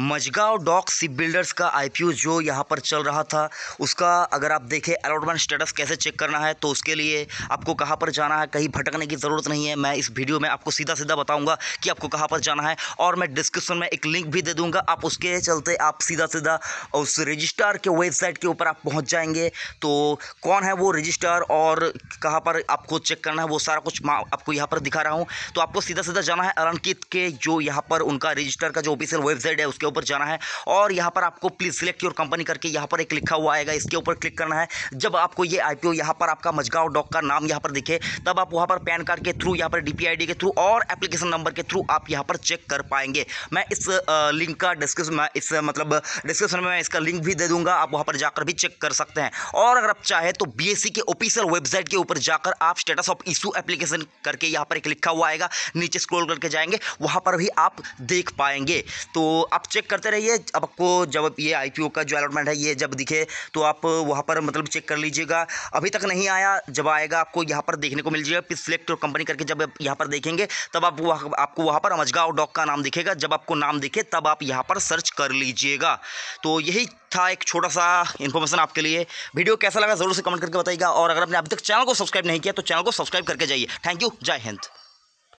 Mazagaon Dock Shipbuilders का IPO जो यहाँ पर चल रहा था उसका अगर आप देखें अलॉटमेंट स्टेटस कैसे चेक करना है तो उसके लिए आपको कहाँ पर जाना है कहीं भटकने की ज़रूरत नहीं है मैं इस वीडियो में आपको सीधा सीधा बताऊंगा कि आपको कहाँ पर जाना है और मैं डिस्क्रिप्शन में एक लिंक भी दे दूँगा आप उसके चलते आप सीधा सीधा उस रजिस्ट्रार के वेबसाइट के ऊपर आप पहुँच जाएंगे तो कौन है वो रजिस्ट्रार और कहाँ पर आपको चेक करना है वो सारा कुछ आपको यहाँ पर दिखा रहा हूँ तो आपको सीधा सीधा जाना है अरंकित के जो यहाँ पर उनका रजिस्टर का जो ऑफिशियल वेबसाइट है उसके ऊपर जाना है और यहाँ पर आपको प्लीज सिलेक्ट योर कंपनी करके यहाँ पर एक लिखा हुआ आएगा इसके ऊपर क्लिक करना है जब आपको ये आई पी ओ यहाँ पर आपका मजगांव डॉक का नाम यहाँ पर दिखे तब आप वहाँ पर पैन कार्ड के थ्रू यहाँ पर डी के थ्रू और एप्लीकेशन नंबर के थ्रू आप यहाँ पर चेक कर पाएंगे मैं इस लिंक का डिस्क्रिप्शन में इस मतलब डिस्क्रिप्शन में मैं इसका लिंक भी दे दूंगा आप वहाँ पर जाकर भी चेक कर सकते हैं और अगर आप चाहे तो बी के ऑफिशियल वेबसाइट के ऊपर जाकर आप स्टेटस ऑफ इशू एप्लीकेशन करके यहाँ पर एक लिखा हुआ आएगा नीचे स्क्रोल करके जाएंगे वहाँ पर भी आप देख पाएंगे तो आप चेक करते रहिए आपको जब ये आई का जो अलॉटमेंट है ये जब दिखे तो आप वहाँ पर मतलब चेक कर लीजिएगा अभी तक नहीं आया जब आएगा आपको यहाँ पर देखने को मिल जाएगा फिर सिलेक्ट और कंपनी करके जब यहाँ पर देखेंगे तब आप वहाँ आपको वहाँ पर और डॉक का नाम दिखेगा जब आपको नाम दिखे तब आप यहाँ पर सर्च कर लीजिएगा तो यही था एक छोटा सा इन्फॉर्मेशन आपके लिए वीडियो कैसा लगा जरूर से कमेंट करके बताइएगा और अगर आपने अभी तक चैनल को सब्सक्राइब नहीं किया तो चैनल को सब्सक्राइब करके जाइए थैंक यू जय हिंद